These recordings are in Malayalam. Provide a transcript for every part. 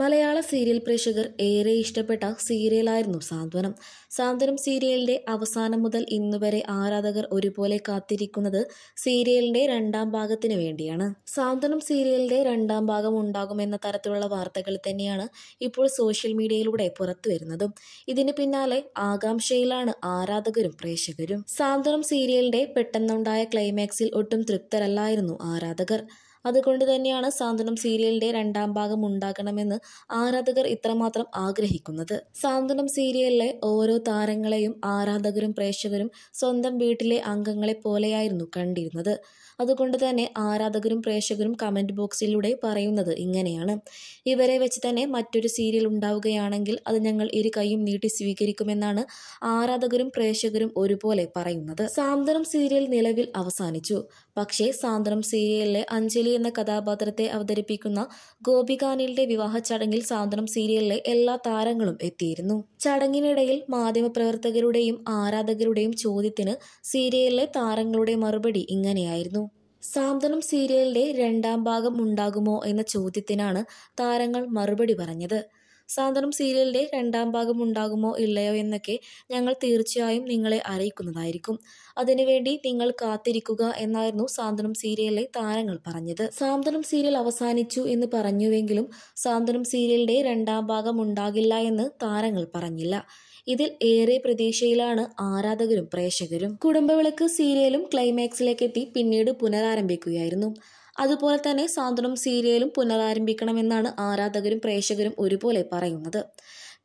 മലയാള സീരിയൽ പ്രേക്ഷകർ ഏറെ ഇഷ്ടപ്പെട്ട സീരിയലായിരുന്നു സാന്ത്വനം സാന്ത്വനം സീരിയലിന്റെ അവസാനം മുതൽ ഇന്നുവരെ ആരാധകർ ഒരുപോലെ കാത്തിരിക്കുന്നത് സീരിയലിന്റെ രണ്ടാം ഭാഗത്തിന് വേണ്ടിയാണ് സാന്ത്വനം സീരിയലിന്റെ രണ്ടാം ഭാഗം ഉണ്ടാകുമെന്ന തരത്തിലുള്ള വാർത്തകൾ തന്നെയാണ് ഇപ്പോൾ സോഷ്യൽ മീഡിയയിലൂടെ പുറത്തു വരുന്നതും ഇതിന് പിന്നാലെ ആകാംക്ഷയിലാണ് ആരാധകരും പ്രേക്ഷകരും സാന്ത്വനം സീരിയലിന്റെ പെട്ടെന്നുണ്ടായ ക്ലൈമാക്സിൽ ഒട്ടും തൃപ്തരല്ലായിരുന്നു ആരാധകർ അതുകൊണ്ട് തന്നെയാണ് സാന്ത്വനം സീരിയലിന്റെ രണ്ടാം ഭാഗം ഉണ്ടാകണമെന്ന് ആരാധകർ ഇത്രമാത്രം ആഗ്രഹിക്കുന്നത് സാന്ത്വനം സീരിയലിലെ ഓരോ താരങ്ങളെയും ആരാധകരും പ്രേക്ഷകരും സ്വന്തം വീട്ടിലെ അംഗങ്ങളെ പോലെയായിരുന്നു കണ്ടിരുന്നത് അതുകൊണ്ട് തന്നെ ആരാധകരും പ്രേക്ഷകരും കമൻറ്റ് ബോക്സിലൂടെ പറയുന്നത് ഇങ്ങനെയാണ് ഇവരെ വെച്ച് തന്നെ മറ്റൊരു സീരിയൽ ഉണ്ടാവുകയാണെങ്കിൽ അത് ഞങ്ങൾ ഇരു കൈയും നീട്ടി സ്വീകരിക്കുമെന്നാണ് ആരാധകരും പ്രേക്ഷകരും ഒരുപോലെ പറയുന്നത് സാന്ത്വനം സീരിയൽ നിലവിൽ അവസാനിച്ചു പക്ഷേ സാന്ത്വനം സീരിയലിലെ അഞ്ജലി എന്ന കഥാപാത്രത്തെ അവതരിപ്പിക്കുന്ന ഗോപികാനിലിന്റെ വിവാഹ ചടങ്ങിൽ സാന്ത്വനം സീരിയലിലെ എല്ലാ താരങ്ങളും എത്തിയിരുന്നു ചടങ്ങിനിടയിൽ മാധ്യമപ്രവർത്തകരുടെയും ആരാധകരുടെയും ചോദ്യത്തിന് സീരിയലിലെ താരങ്ങളുടെ മറുപടി ഇങ്ങനെയായിരുന്നു സാന്ത്വനം സീരിയലിന്റെ രണ്ടാം ഭാഗം ഉണ്ടാകുമോ എന്ന ചോദ്യത്തിനാണ് താരങ്ങൾ മറുപടി പറഞ്ഞത് സാന്ത്വനം സീരിയലിൻ്റെ രണ്ടാം ഭാഗം ഉണ്ടാകുമോ ഇല്ലയോ എന്നൊക്കെ ഞങ്ങൾ തീർച്ചയായും നിങ്ങളെ അറിയിക്കുന്നതായിരിക്കും അതിനുവേണ്ടി നിങ്ങൾ കാത്തിരിക്കുക എന്നായിരുന്നു സാന്ത്വനം സീരിയലിലെ താരങ്ങൾ പറഞ്ഞത് സാന്ത്വനം സീരിയൽ അവസാനിച്ചു എന്ന് പറഞ്ഞുവെങ്കിലും സാന്ത്വനം സീരിയലിൻ്റെ രണ്ടാം ഭാഗം ഉണ്ടാകില്ല എന്ന് താരങ്ങൾ പറഞ്ഞില്ല ഇതിൽ ഏറെ പ്രതീക്ഷയിലാണ് ആരാധകരും പ്രേക്ഷകരും കുടുംബവിളക്ക് സീരിയലും ക്ലൈമാക്സിലേക്കെത്തി പിന്നീട് പുനരാരംഭിക്കുകയായിരുന്നു അതുപോലെ തന്നെ സാന്ത്വനം സീരിയലും പുനരാരംഭിക്കണമെന്നാണ് ആരാധകരും പ്രേക്ഷകരും ഒരുപോലെ പറയുന്നത്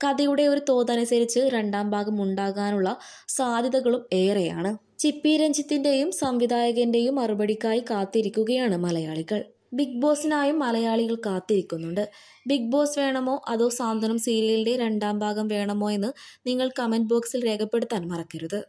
കഥയുടെ ഒരു തോതനുസരിച്ച് രണ്ടാം ഭാഗം ഉണ്ടാകാനുള്ള സാധ്യതകളും ഏറെയാണ് ചിപ്പി രഞ്ജിത്തിന്റെയും സംവിധായകന്റെയും മറുപടിക്കായി കാത്തിരിക്കുകയാണ് മലയാളികൾ ബിഗ് ബോസിനായും മലയാളികൾ കാത്തിരിക്കുന്നുണ്ട് ബിഗ് ബോസ് വേണമോ അതോ സാന്ത്വനം സീരിയലിന്റെ രണ്ടാം ഭാഗം വേണമോ എന്ന് നിങ്ങൾ കമന്റ് ബോക്സിൽ രേഖപ്പെടുത്താൻ മറക്കരുത്